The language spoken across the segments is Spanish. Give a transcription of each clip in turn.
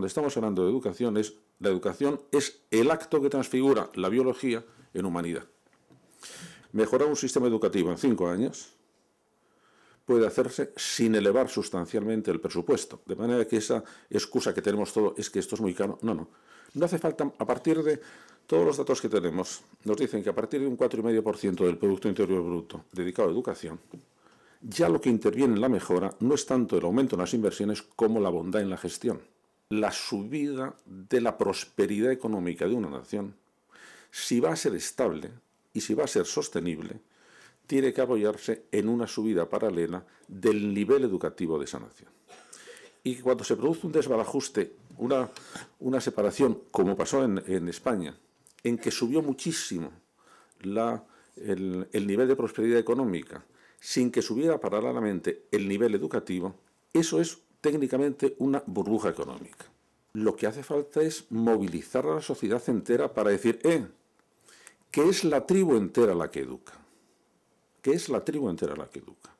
Cuando estamos hablando de educación, es, la educación es el acto que transfigura la biología en humanidad. Mejorar un sistema educativo en cinco años puede hacerse sin elevar sustancialmente el presupuesto. De manera que esa excusa que tenemos todo es que esto es muy caro. No, no. No hace falta, a partir de todos los datos que tenemos, nos dicen que a partir de un 4,5% del Producto Interior Bruto dedicado a educación, ya lo que interviene en la mejora no es tanto el aumento en las inversiones como la bondad en la gestión la subida de la prosperidad económica de una nación, si va a ser estable y si va a ser sostenible, tiene que apoyarse en una subida paralela del nivel educativo de esa nación. Y cuando se produce un desbarajuste, una, una separación, como pasó en, España, en que subió muchísimo la, el, el nivel de prosperidad económica, sin que subiera paralelamente el nivel educativo, eso es técnicamente una burbuja económica. Lo que hace falta es movilizar a la sociedad entera para decir, eh, que es la tribu entera la que educa. Que es la tribu entera la que educa.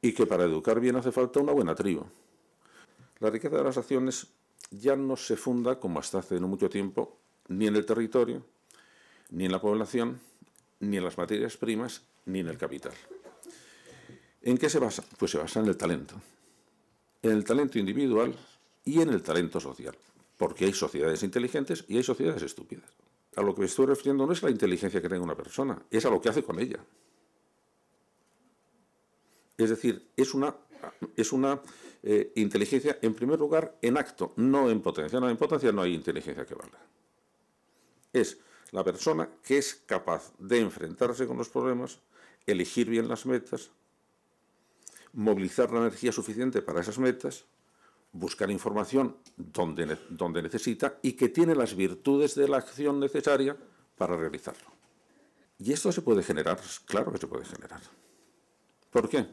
Y que para educar bien hace falta una buena tribu. La riqueza de las naciones ya no se funda, como hasta hace no mucho tiempo, ni en el territorio, ni en la población, ni en las materias primas, ni en el capital. ¿En qué se basa? Pues se basa en el talento en el talento individual y en el talento social, porque hay sociedades inteligentes y hay sociedades estúpidas. A lo que me estoy refiriendo no es la inteligencia que tenga una persona, es a lo que hace con ella. Es decir, es una, es una eh, inteligencia, en primer lugar, en acto, no en potencia. No, en potencia no hay inteligencia que valga. Es la persona que es capaz de enfrentarse con los problemas, elegir bien las metas, movilizar la energía suficiente para esas metas, buscar información donde, donde necesita y que tiene las virtudes de la acción necesaria para realizarlo. Y esto se puede generar, claro que se puede generar. ¿Por qué?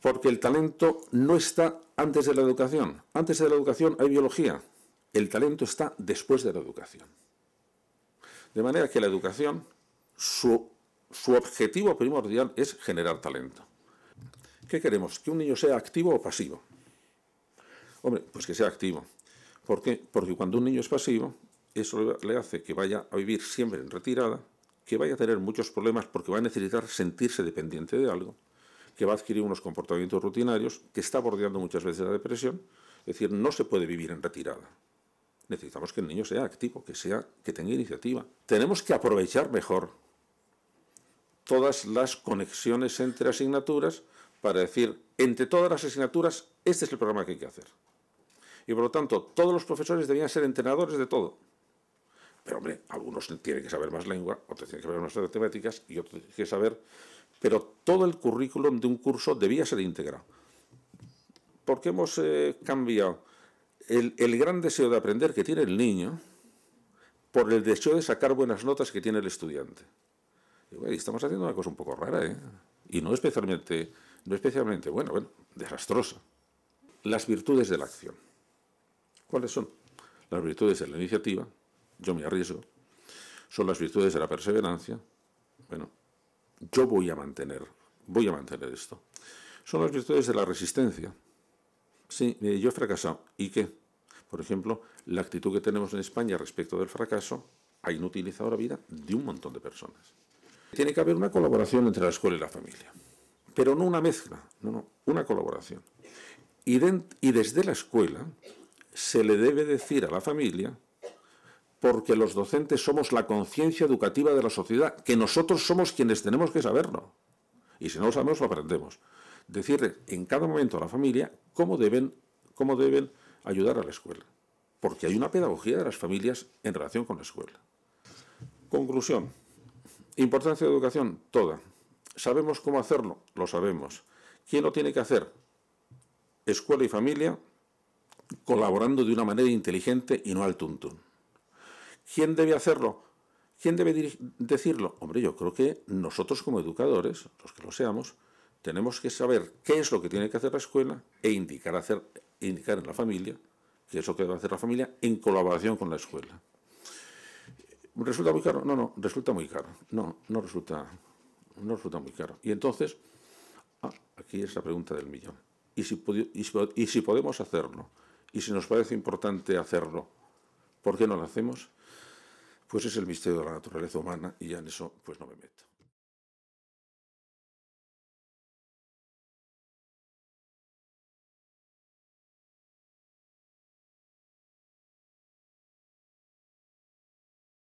Porque el talento no está antes de la educación. Antes de la educación hay biología. El talento está después de la educación. De manera que la educación, su objetivo primordial es generar talento. ¿Qué queremos? ¿Que un niño sea activo o pasivo? Hombre, pues que sea activo. ¿Por qué? Porque cuando un niño es pasivo, eso le hace que vaya a vivir siempre en retirada, que vaya a tener muchos problemas porque va a necesitar sentirse dependiente de algo, que va a adquirir unos comportamientos rutinarios, que está bordeando muchas veces la depresión. Es decir, no se puede vivir en retirada. Necesitamos que el niño sea activo, que, sea, que tenga iniciativa. Tenemos que aprovechar mejor todas las conexiones entre asignaturas para decir, entre todas las asignaturas, este es el programa que hay que hacer. Y por lo tanto, todos los profesores debían ser entrenadores de todo. Pero hombre, algunos tienen que saber más lengua, otros tienen que saber más matemáticas y otros tienen que saber... Pero todo el currículum de un curso debía ser integrado. Porque hemos eh, cambiado el, gran deseo de aprender que tiene el niño por el deseo de sacar buenas notas que tiene el estudiante. Y, estamos haciendo una cosa un poco rara, ¿eh? Y no especialmente no especialmente bueno, bueno, desastrosa. Las virtudes de la acción. ¿Cuáles son? Las virtudes de la iniciativa, yo me arriesgo, son las virtudes de la perseverancia, bueno, yo voy a mantener, voy a mantener esto. Son las virtudes de la resistencia. Sí, yo he fracasado, ¿y qué? Por ejemplo, la actitud que tenemos en España respecto del fracaso ha inutilizado la vida de un montón de personas. Tiene que haber una colaboración entre la escuela y la familia pero no una mezcla, no, no, una colaboración. Y, desde la escuela se le debe decir a la familia, porque los docentes somos la conciencia educativa de la sociedad, que nosotros somos quienes tenemos que saberlo. Y si no lo sabemos, lo aprendemos. Decirle en cada momento a la familia cómo deben, cómo deben ayudar a la escuela. Porque hay una pedagogía de las familias en relación con la escuela. Conclusión. Importancia de educación, toda. ¿Sabemos cómo hacerlo? Lo sabemos. ¿Quién lo tiene que hacer? Escuela y familia colaborando de una manera inteligente y no al tuntún. ¿Quién debe hacerlo? ¿Quién debe decirlo? Hombre, yo creo que nosotros como educadores, los que lo seamos, tenemos que saber qué es lo que tiene que hacer la escuela e indicar, hacer, indicar en la familia qué es lo que debe hacer la familia en colaboración con la escuela. ¿Resulta muy caro? No, no, resulta muy caro. No, no resulta no resulta muy caro. Y entonces, ah, aquí es la pregunta del millón. ¿Y si, ¿Y si podemos hacerlo? ¿Y si nos parece importante hacerlo? ¿Por qué no lo hacemos? Pues es el misterio de la naturaleza humana y ya en eso pues no me meto.